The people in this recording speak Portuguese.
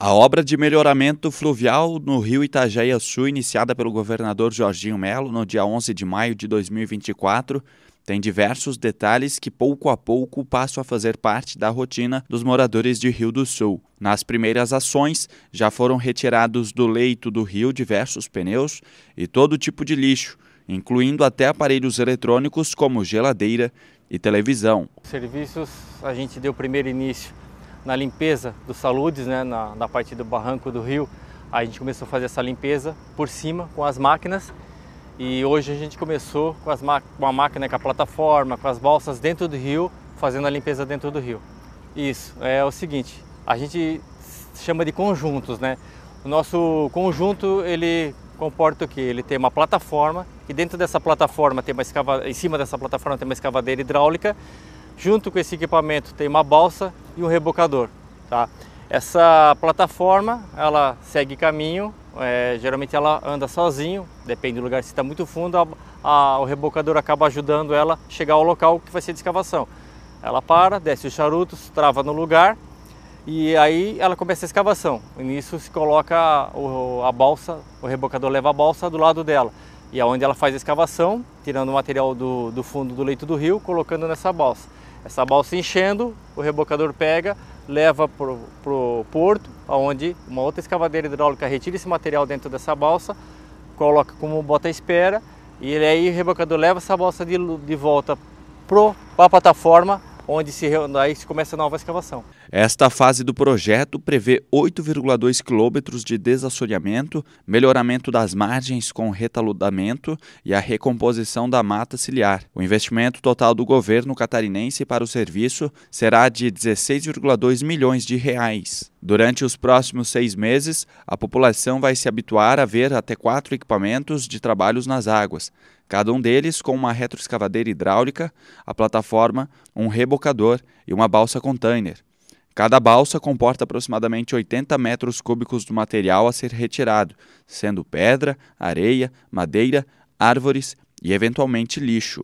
A obra de melhoramento fluvial no rio itajaí Sul, iniciada pelo governador Jorginho Melo no dia 11 de maio de 2024, tem diversos detalhes que pouco a pouco passam a fazer parte da rotina dos moradores de Rio do Sul. Nas primeiras ações, já foram retirados do leito do rio diversos pneus e todo tipo de lixo, incluindo até aparelhos eletrônicos como geladeira e televisão. Serviços, a gente deu primeiro início na limpeza dos saludes, né, na, na parte do barranco do rio, a gente começou a fazer essa limpeza por cima com as máquinas e hoje a gente começou com, as com a máquina, com a plataforma, com as balsas dentro do rio, fazendo a limpeza dentro do rio. Isso, é o seguinte, a gente chama de conjuntos, né? O nosso conjunto, ele comporta o quê? Ele tem uma plataforma e dentro dessa plataforma tem uma escava... em cima dessa plataforma tem uma escavadeira hidráulica. Junto com esse equipamento tem uma balsa e um rebocador. Tá? Essa plataforma ela segue caminho, é, geralmente ela anda sozinho, depende do lugar, se está muito fundo, a, a, o rebocador acaba ajudando ela a chegar ao local que vai ser de escavação. Ela para, desce os charutos, trava no lugar e aí ela começa a escavação. E nisso se coloca o, a balsa, o rebocador leva a balsa do lado dela. E é onde ela faz a escavação, tirando o material do, do fundo do leito do rio, colocando nessa balsa. Essa balsa enchendo, o rebocador pega, leva para o porto, onde uma outra escavadeira hidráulica retira esse material dentro dessa balsa, coloca como bota espera e ele aí o rebocador leva essa balsa de, de volta para a plataforma, onde se, aí se começa a nova escavação. Esta fase do projeto prevê 8,2 quilômetros de desassoreamento, melhoramento das margens com retaludamento e a recomposição da mata ciliar. O investimento total do governo catarinense para o serviço será de 16,2 milhões de reais. Durante os próximos seis meses, a população vai se habituar a ver até quatro equipamentos de trabalhos nas águas, cada um deles com uma retroescavadeira hidráulica, a plataforma, um rebocador e uma balsa container. Cada balsa comporta aproximadamente 80 metros cúbicos do material a ser retirado, sendo pedra, areia, madeira, árvores e eventualmente lixo.